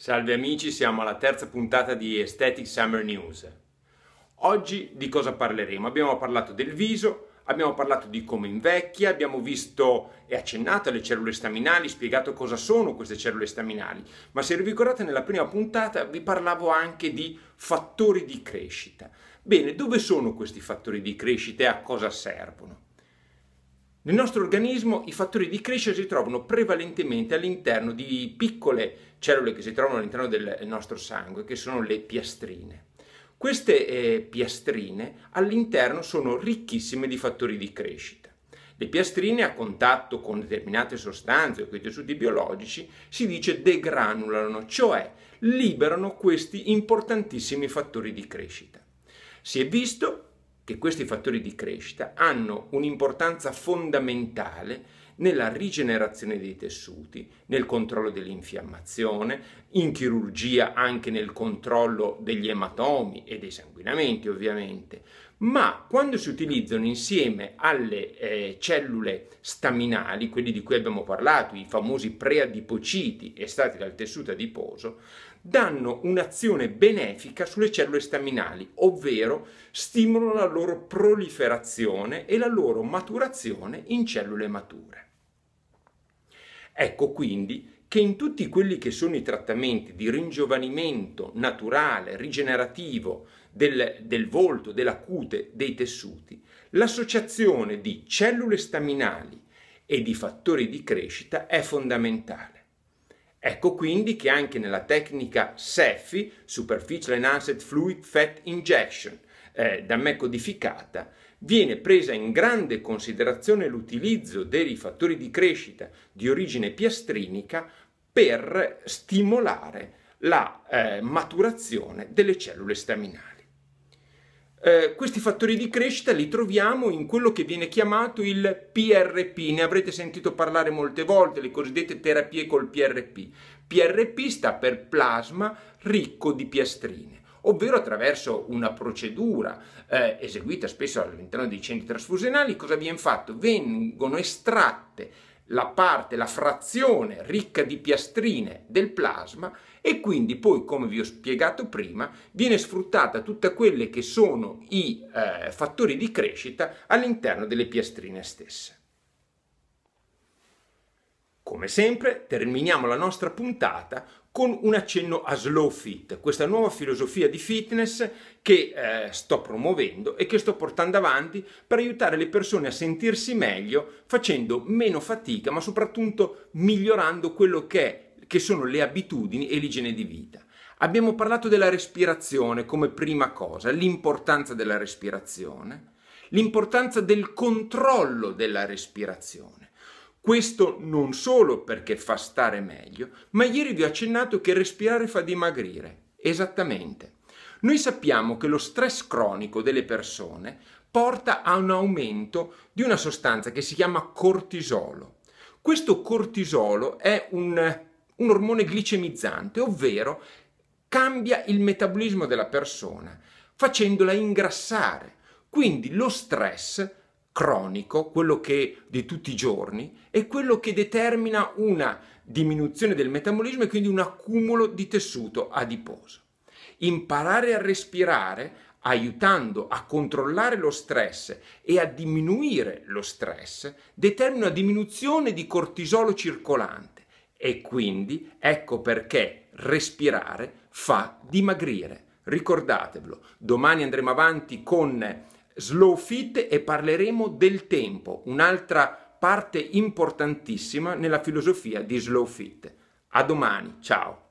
Salve amici, siamo alla terza puntata di Aesthetic Summer News. Oggi di cosa parleremo? Abbiamo parlato del viso, abbiamo parlato di come invecchia, abbiamo visto e accennato alle cellule staminali, spiegato cosa sono queste cellule staminali, ma se vi ricordate nella prima puntata vi parlavo anche di fattori di crescita. Bene, dove sono questi fattori di crescita e a cosa servono? Nel nostro organismo i fattori di crescita si trovano prevalentemente all'interno di piccole cellule che si trovano all'interno del nostro sangue, che sono le piastrine. Queste eh, piastrine all'interno sono ricchissime di fattori di crescita. Le piastrine a contatto con determinate sostanze o con i tessuti biologici si dice degranulano, cioè liberano questi importantissimi fattori di crescita. Si è visto che questi fattori di crescita hanno un'importanza fondamentale nella rigenerazione dei tessuti, nel controllo dell'infiammazione, in chirurgia anche nel controllo degli ematomi e dei sanguinamenti ovviamente, ma quando si utilizzano insieme alle eh, cellule staminali, quelli di cui abbiamo parlato, i famosi preadipociti estratti dal tessuto adiposo, danno un'azione benefica sulle cellule staminali, ovvero stimolano la loro proliferazione e la loro maturazione in cellule mature. Ecco quindi che in tutti quelli che sono i trattamenti di ringiovanimento naturale, rigenerativo del, del volto, della cute, dei tessuti, l'associazione di cellule staminali e di fattori di crescita è fondamentale. Ecco quindi che anche nella tecnica SEFI, Superficial Enhanced Fluid Fat Injection, eh, da me codificata, viene presa in grande considerazione l'utilizzo dei fattori di crescita di origine piastrinica per stimolare la eh, maturazione delle cellule staminali. Eh, questi fattori di crescita li troviamo in quello che viene chiamato il PRP, ne avrete sentito parlare molte volte, le cosiddette terapie col PRP. PRP sta per plasma ricco di piastrine ovvero attraverso una procedura eh, eseguita spesso all'interno dei centri trasfusionali, cosa viene fatto? Vengono estratte la parte, la frazione ricca di piastrine del plasma e quindi poi, come vi ho spiegato prima, viene sfruttata tutta quelle che sono i eh, fattori di crescita all'interno delle piastrine stesse. Come sempre, terminiamo la nostra puntata con un accenno a Slow Fit, questa nuova filosofia di fitness che eh, sto promuovendo e che sto portando avanti per aiutare le persone a sentirsi meglio facendo meno fatica, ma soprattutto migliorando quello che, è, che sono le abitudini e l'igiene di vita. Abbiamo parlato della respirazione come prima cosa, l'importanza della respirazione, l'importanza del controllo della respirazione questo non solo perché fa stare meglio, ma ieri vi ho accennato che respirare fa dimagrire. Esattamente. Noi sappiamo che lo stress cronico delle persone porta a un aumento di una sostanza che si chiama cortisolo. Questo cortisolo è un, un ormone glicemizzante, ovvero cambia il metabolismo della persona facendola ingrassare. Quindi lo stress cronico, quello che di tutti i giorni, è quello che determina una diminuzione del metabolismo e quindi un accumulo di tessuto adiposo. Imparare a respirare aiutando a controllare lo stress e a diminuire lo stress determina una diminuzione di cortisolo circolante e quindi ecco perché respirare fa dimagrire. Ricordatevelo, domani andremo avanti con slow fit e parleremo del tempo, un'altra parte importantissima nella filosofia di slow fit. A domani, ciao!